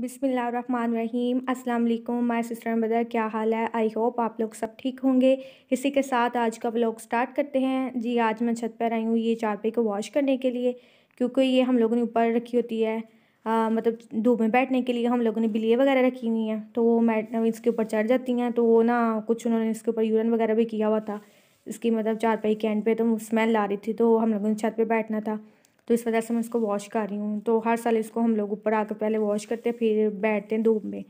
बिसमीम अल्लाम my sister and brother क्या हाल है आई होप आप लोग सब ठीक होंगे इसी के साथ आज का व्लॉग स्टार्ट करते हैं जी आज मैं छत पर आई हूँ ये चारपे को वॉश करने के लिए क्योंकि ये हम लोगों ने ऊपर रखी होती है आ, मतलब धूप में बैठने के लिए हम लोगों ने बिलियाँ वगैरह रखी हुई हैं तो वो मैट इसके ऊपर चढ़ जाती हैं तो वो ना कुछ उन्होंने इसके ऊपर यूरन वगैरह भी किया हुआ था इसकी मतलब चारपाई के एंड पे तो स्मेल आ रही थी तो हम लोगों ने छत पर बैठना था तो इस वजह से मैं इसको वॉश कर रही हूँ तो हर साल इसको हम लोग ऊपर आकर पहले वॉश करते हैं फिर बैठते हैं धूप में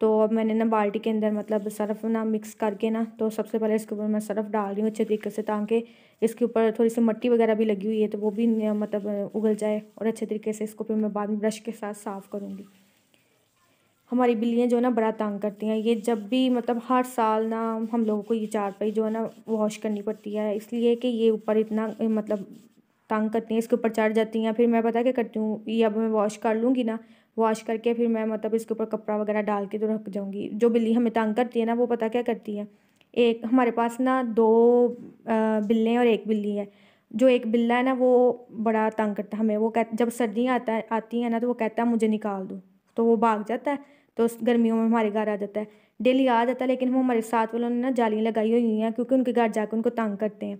तो अब मैंने ना बाल्टी के अंदर मतलब सर्फ़ ना मिक्स करके ना तो सबसे पहले इसके ऊपर मैं सर्फ़ डाल रही हूँ अच्छे तरीके से ताकि इसके ऊपर थोड़ी सी मट्टी वगैरह भी लगी हुई है तो वो भी मतलब उगल जाए और अच्छे तरीके से इसको फिर मैं बाद में ब्रश के साथ साफ़ करूँगी हमारी बिल्लियाँ जो है ना बड़ा तंग करती हैं ये जब भी मतलब हर साल ना हम लोगों को ये चारपाई जो है ना वॉश करनी पड़ती है इसलिए कि ये ऊपर इतना मतलब तंग करती हैं इसके ऊपर चढ़ जाती हैं फिर मैं पता क्या करती हूँ ये अब मैं वॉश कर लूँगी ना वॉश करके फिर मैं मतलब इसके ऊपर कपड़ा वगैरह डाल के तो रख जाऊँगी जो बिल्ली हमें तंग करती है ना वो पता क्या करती है एक हमारे पास ना दो बिल्ले और एक बिल्ली है जो एक बिल्ला है ना वो बड़ा तंग करता है हमें वो कह जब सर्दियाँ आता है आती हैं ना तो वो कहता है मुझे निकाल दो तो वो भाग जाता है तो गर्मियों में हमारे घर आ जाता है डेली आ जाता है लेकिन वो हमारे साथ वालों ने ना जालियाँ लगाई हुई हैं क्योंकि उनके घर जाकर उनको तंग करते हैं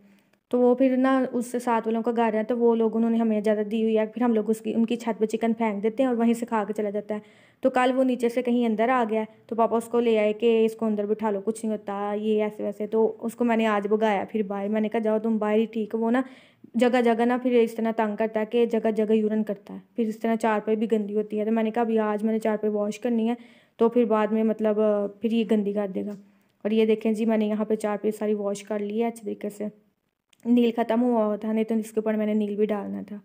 तो वो फिर ना उससे साथ वालों का गार्डन है तो वो लोग उन्होंने हमें ज़्यादा दी हुई है फिर हम लोग उसकी उनकी छत पर चिकन फेंक देते हैं और वहीं से खा के चला जाता है तो कल वो नीचे से कहीं अंदर आ गया तो पापा उसको ले आए कि इसको अंदर बिठा लो कुछ नहीं होता ये ऐसे वैसे तो उसको मैंने आज भगाया फिर बाहर मैंने कहा जाओ तुम बाहर ही ठीक वो ना जगह जगह ना फिर इस तरह तंग करता है कि जगह जगह यूरन करता है फिर इस तरह चारपाई भी गंदी होती है तो मैंने कहा अभी आज मैंने चारपाई वॉश करनी है तो फिर बाद में मतलब फिर ये गंदी कर देगा और ये देखें जी मैंने यहाँ पे चारपाई सारी वॉश कर ली है अच्छे तरीके से नील ख़त्म हुआ हुआ था नहीं तो इसके ऊपर मैंने नील भी डालना था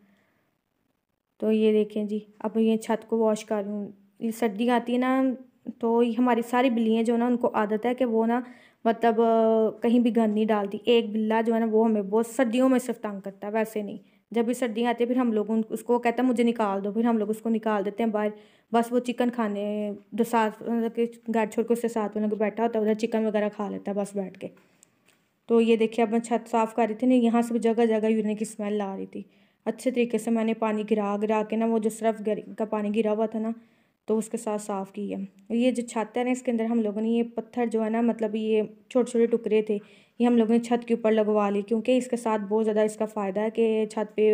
तो ये देखें जी अब ये छत को वॉश कर लूँ ये सर्दी आती है ना तो ये हमारी सारी बिल्लियाँ जो ना उनको आदत है कि वो ना मतलब कहीं भी गंद नहीं डालती एक बिल्ला जो है ना वो हमें बहुत सर्दियों में सिर्फ तंग करता है वैसे नहीं जब भी सर्दियाँ आती है फिर हम लोग उसको कहता है मुझे निकाल दो फिर हम लोग उसको निकाल देते हैं बाहर बस वो चिकन खाने दो साथ मतलब कि घर छोड़ के उससे साथ में लोग बैठा होता है उधर चिकन वगैरह खा लेता है बस बैठ के तो ये देखिए अब मैं छत साफ़ कर रही थी ना यहाँ से जगह जगह यूरिन की स्मेल आ रही थी अच्छे तरीके से मैंने पानी गिरा गिरा के ना वो जो सरफ का पानी गिरा हुआ था ना तो उसके साथ साफ़ की है ये जो छत है ना इसके अंदर हम लोगों ने ये पत्थर जो है ना मतलब ये छोटे छोटे टुकड़े थे ये हम लोगों ने छत के ऊपर लगवा ली क्योंकि इसके साथ बहुत ज़्यादा इसका फ़ायदा है कि छत पे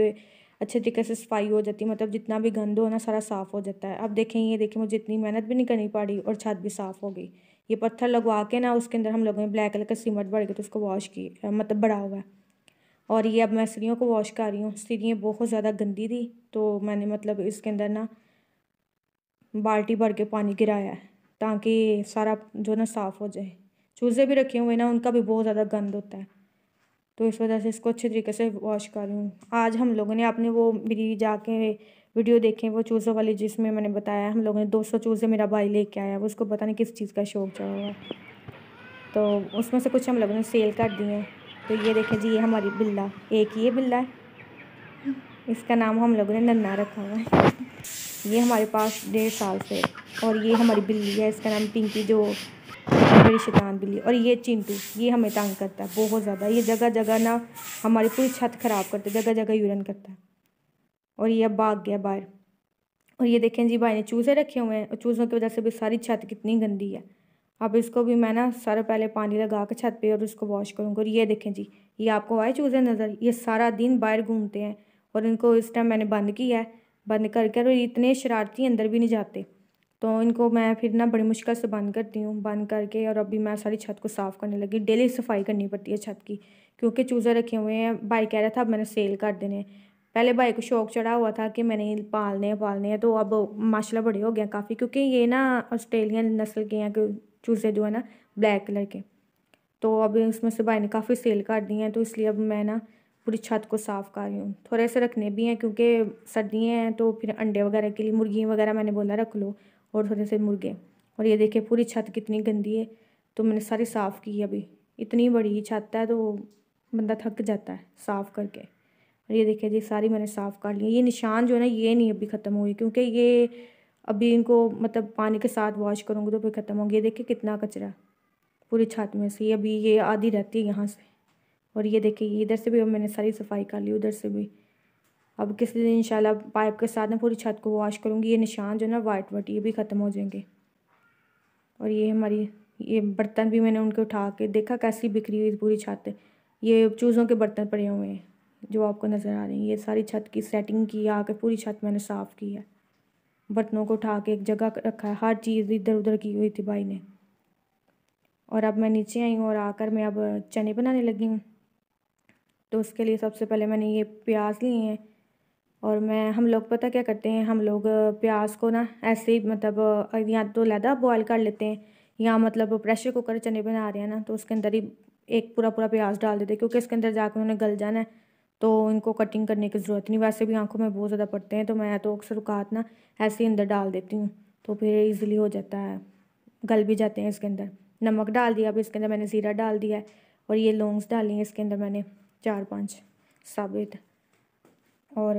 अच्छे तरीके से सफाई हो जाती है मतलब जितना भी गंद हो ना सारा साफ़ हो जाता है अब देखें ये देखें मुझे इतनी मेहनत भी नहीं करनी पड़ी और छत भी साफ़ हो गई ये पत्थर लगवा के ना उसके अंदर हम लोगों ने ब्लैक कलर का सीमेंट भर के तो उसको वॉश की मतलब बड़ा हुआ है और ये अब मैं सीढ़ियों को वॉश कर रही हूँ सीढ़ियाँ बहुत ज़्यादा गंदी थी तो मैंने मतलब इसके अंदर ना बाल्टी भर के पानी गिराया है ताकि सारा जो ना साफ़ हो जाए चूज़े भी रखे हुए ना उनका भी बहुत ज़्यादा गंद होता है तो इस वजह से इसको अच्छे तरीके से वॉश कर रही हूँ आज हम लोगों ने अपने वो मेरी जाके वीडियो देखे वो चूज़ों वाली जिसमें मैंने बताया हम लोगों ने दो सौ चूज़े मेरा भाई लेके आया वो उसको पता नहीं किस चीज़ का शौक चढ़ा हुआ तो उसमें से कुछ हम लोगों ने सेल कर दिए तो ये देखें जी ये हमारी बिल्ला एक ये बिल्ला है इसका नाम हम लोगों ने नन्ना रखा हुआ है ये हमारे पास डेढ़ साल से और ये हमारी बिल्ली है इसका नाम पिंकी जो मेरी शैतान बिल्ली और ये चिंटू ये हमें तंग करता है बहुत ज़्यादा ये जगह जगह ना हमारी पूरी छत ख़राब करता है जगह जगह यूरन करता है और ये अब भाग गया बाहर और ये देखें जी भाई ने चूज़े रखे हुए हैं और चूज़ों की वजह से भी सारी छत कितनी गंदी है अब इसको भी मैं ना सारा पहले पानी लगा के छत पे और उसको वॉश करूँगा और ये देखें जी ये आपको आए चूज़े नज़र ये सारा दिन बाहर घूमते हैं और इनको इस टाइम मैंने बंद किया है बंद करके और इतने शरारती अंदर भी नहीं जाते तो इनको मैं फिर ना बड़ी मुश्किल से बंद करती हूँ बंद करके और अभी मैं सारी छत को साफ़ करने लगी डेली सफाई करनी पड़ती है छत की क्योंकि चूज़े रखे हुए हैं भाई कह रहा था अब मैंने सेल कर देने पहले भाई को शौक चढ़ा हुआ था कि मैंने पालने हैं पालने हैं तो अब माशाल्लाह बड़े हो गए काफ़ी क्योंकि ये ना ऑस्ट्रेलियन नस्ल के हैं चूज़े जो है ना ब्लैक कलर के तो अभी उसमें से भाई ने काफ़ी सेल कर दी हैं तो इसलिए अब मैं ना पूरी छत को साफ़ कर रही हूँ थोड़े से रखने भी हैं क्योंकि सर्दियाँ हैं तो फिर अंडे वगैरह के लिए मुर्गी वगैरह मैंने बोला रख लो और थोड़े से मुर्गे और ये देखिए पूरी छत कितनी गंदी है तो मैंने सारी साफ़ की अभी इतनी बड़ी छत है तो बंदा थक जाता है साफ़ करके और ये देखिए जी सारी मैंने साफ़ कर ली ये निशान जो है ना ये नहीं अभी ख़त्म हुई क्योंकि ये अभी इनको मतलब पानी के साथ वॉश करूँगी तो फिर ख़त्म होंगे ये देखिए कितना कचरा पूरी छत में से अभी ये आधी रहती है यहाँ से और ये देखिए इधर से भी मैंने सारी सफाई कर ली उधर से भी अब किस दिन इंशाल्लाह पाइप के साथ ना पूरी छत को वॉश करूँगी ये निशान जो ना वाइट वाइट ये भी ख़त्म हो जाएंगे और ये हमारी ये बर्तन भी मैंने उनके उठा के देखा कैसी बिखरी हुई पूरी छत ये चूज़ों के बर्तन पड़े हुए हैं जो आपको नज़र आ रहे हैं ये सारी छत की सेटिंग की आके पूरी छत मैंने साफ़ की है बर्तनों को उठा के एक जगह रखा है हर चीज़ इधर उधर की हुई थी भाई ने और अब मैं नीचे आई हूँ और आकर मैं अब चने बनाने लगी हूँ तो उसके लिए सबसे पहले मैंने ये प्याज लिए हैं और मैं हम लोग पता क्या करते हैं हम लोग प्याज को ना ऐसे ही मतलब या तो लैदा बॉयल कर लेते हैं या मतलब प्रेशर कुकर चने बना रहे हैं ना तो उसके अंदर ही एक पूरा पूरा प्याज डाल देते हैं क्योंकि इसके अंदर जाकर उन्होंने गल जाना है तो इनको कटिंग करने की ज़रूरत नहीं वैसे भी आंखों में बहुत ज़्यादा पड़ते हैं तो मैं तो अक्सर उकात ना ऐसे ही अंदर डाल देती हूँ तो फिर ईजिली हो जाता है गल भी जाते हैं इसके अंदर नमक डाल दिया अभी इसके अंदर मैंने ज़ीरा डाल दिया है और ये लौंग्स डाली हैं इसके अंदर मैंने चार पाँच साबित और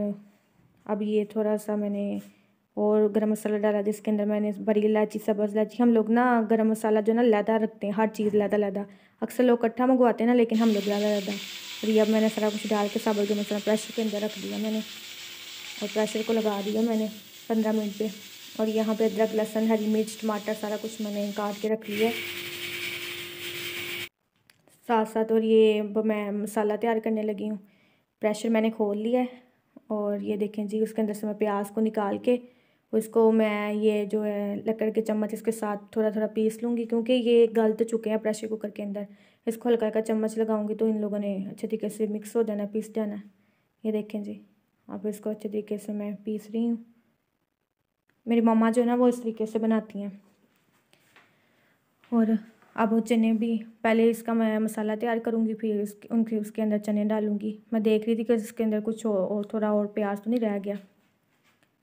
अब ये थोड़ा सा मैंने और गरम मसाला डाला जिसके अंदर मैंने बड़ी इलायची सब्ज़ इलायची हम लोग ना गरम मसाला जो ना लादा रखते हैं हर चीज़ लादा लदा अक्सर लोग इकट्ठा मंगवाते हैं ना लेकिन हम लोग लदा लदा और ये अब मैंने सारा कुछ डाल के साबुत गरम मसाला प्रेशर के अंदर रख दिया मैंने और प्रेशर को लगा दिया मैंने पंद्रह मिनट पर और यहाँ पर अदरक लहसुन हरी मिर्च टमाटर सारा कुछ मैंने काट के रख लिया साथ साथ और ये मैं मसाला तैयार करने लगी हूँ प्रेशर मैंने खोल लिया है और ये देखें जी उसके अंदर से मैं प्याज को निकाल के उसको मैं ये जो है लकड़ के चम्मच इसके साथ थोड़ा थोड़ा पीस लूँगी क्योंकि ये गल तो चुके हैं प्रेशर कुकर के अंदर इसको हल्का हल्का चम्मच लगाऊंगी तो इन लोगों ने अच्छे तरीके से मिक्स हो जाना पीस जाना ये देखें जी अब इसको अच्छे तरीके से मैं पीस रही हूँ मेरी मामा जो है ना वो इस तरीके से बनाती हैं और अब चने भी पहले इसका मैं मसाला तैयार करूँगी फिर इसके उनके उसके अंदर चने डालूँगी मैं देख रही थी कि इसके अंदर कुछ और थोड़ा और प्याज तो नहीं रह गया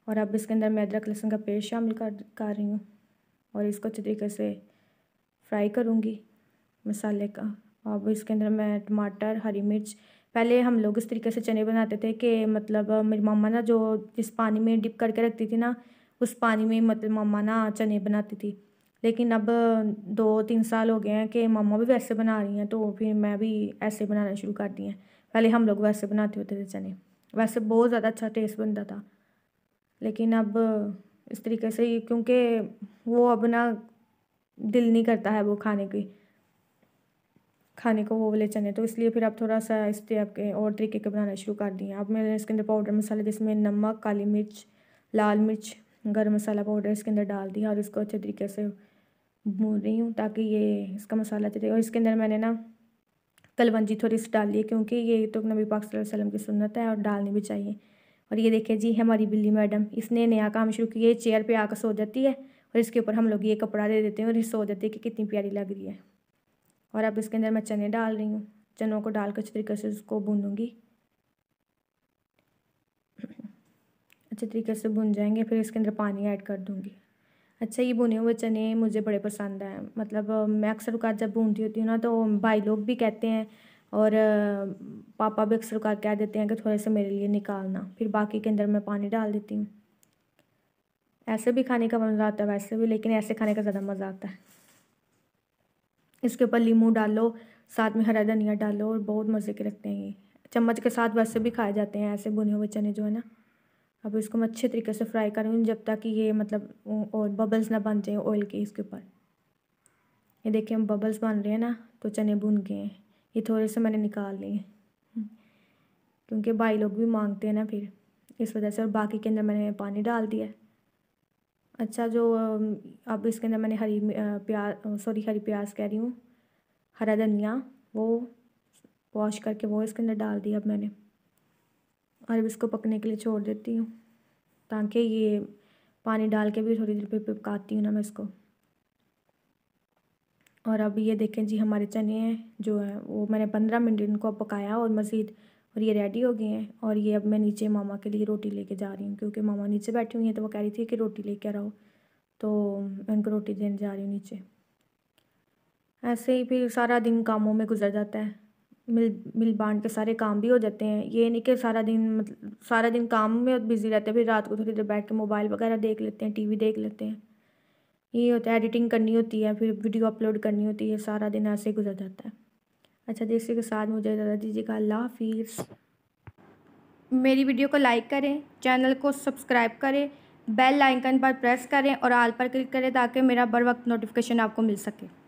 और अब इसके अंदर मैं अदरक लहसुन का पेस्ट शामिल कर कर रही हूँ और इसको अच्छे तरीके से फ्राई करूँगी मसाले का अब इसके अंदर मैं टमाटर हरी मिर्च पहले हम लोग इस तरीके से चने बनाते थे कि मतलब मेरी मामा ना जो जिस पानी में डिप करके रखती थी ना उस पानी में मतलब मामा ना चने बनाती थी लेकिन अब दो तीन साल हो गए हैं कि मम्मा भी वैसे बना रही हैं तो फिर मैं भी ऐसे बनाना शुरू कर दी हैं पहले हम लोग वैसे बनाते होते थे चने वैसे बहुत ज़्यादा अच्छा टेस्ट बनता था लेकिन अब इस तरीके से क्योंकि वो अब ना दिल नहीं करता है वो खाने की खाने को वो वाले चने तो इसलिए फिर अब थोड़ा सा इस टाइप के और तरीके के बनाना शुरू कर दिए अब मैंने इसके अंदर पाउडर मसाले जिसमें नमक काली मिर्च लाल मिर्च गर्म मसाला पाउडर इसके अंदर डाल दिया और इसको अच्छे तरीके से भून रही हूँ ताकि ये इसका मसाला चले और इसके अंदर मैंने ना कलवंजी थोड़ी सी डाली है क्योंकि ये तो नबी पाक वसल्लम की सुन्नत है और डालनी भी चाहिए और ये देखिए जी हमारी बिल्ली मैडम इसने नया काम शुरू किया ये चेयर पर आकर सो जाती है और इसके ऊपर हम लोग ये कपड़ा दे देते हैं और ये सो जाती है कि कितनी प्यारी लग रही है और अब इसके अंदर मैं चने डाल रही हूँ चनों को डाल कर अच्छे तरीके से उसको भूनूँगी अच्छे तरीके से भुन जाएंगे फिर इसके अंदर पानी ऐड कर दूँगी अच्छा ये बुने हुए चने मुझे बड़े पसंद हैं मतलब मैं अक्सर अवकात जब बुनती होती हूँ ना तो भाई लोग भी कहते हैं और पापा भी अक्सर अवकात कह देते हैं कि थोड़े से मेरे लिए निकालना फिर बाकी के अंदर मैं पानी डाल देती हूँ ऐसे भी खाने का मज़ा आता है वैसे भी लेकिन ऐसे खाने का ज़्यादा मज़ा आता है इसके ऊपर लीमू डालो साथ में हरा धनिया डालो और बहुत मज़े के लगते हैं ये चम्मच के साथ वैसे भी खाए जाते हैं ऐसे बुने हुए चने जो है ना अब इसको मैं अच्छे तरीके से फ्राई करूँगी जब तक कि ये मतलब और बबल्स ना बन जाए ऑयल के इसके ऊपर ये देखिए हम बबल्स बन रहे हैं ना तो चने भुन गए हैं ये थोड़े से मैंने निकाल लिए हैं क्योंकि भाई लोग भी मांगते हैं ना फिर इस वजह से और बाकी के अंदर मैंने पानी डाल दिया अच्छा जो अब इसके अंदर मैंने हरी प्याज सॉरी हरी प्याज कह रही हूँ हरा धनिया वो वॉश करके वो इसके अंदर डाल दिया अब मैंने और अब इसको पकने के लिए छोड़ देती हूँ ताकि ये पानी डाल के भी थोड़ी देर पे पकाती हूँ ना मैं इसको और अब ये देखें जी हमारे चने हैं जो है वो मैंने पंद्रह मिनट इनको पकाया और मज़ीद और ये रेडी हो गए हैं और ये अब मैं नीचे मामा के लिए रोटी लेके जा रही हूँ क्योंकि मामा नीचे बैठी हुई हैं तो वो कह रही थी कि रोटी कर आओ तो मैं उनको रोटी देने जा रही हूँ नीचे ऐसे ही फिर सारा दिन कामों में गुजर जाता है मिल मिल बांट के सारे काम भी हो जाते हैं ये नहीं कि सारा दिन मतलब सारा दिन काम में बिज़ी रहते हैं फिर रात को थोड़ी देर बैठ के मोबाइल वगैरह देख लेते हैं टीवी देख लेते हैं ये होता है एडिटिंग करनी होती है फिर वीडियो अपलोड करनी होती है सारा दिन ऐसे गुजर जाता है अच्छा दोस्तों के साथ मुझे दादा दीजिएगा अल्लाह हाफिज़ मेरी वीडियो को लाइक करें चैनल को सब्सक्राइब करें बेल आइकन पर प्रेस करें और आल पर क्लिक करें ताकि मेरा बर वक्त नोटिफिकेशन आपको मिल सके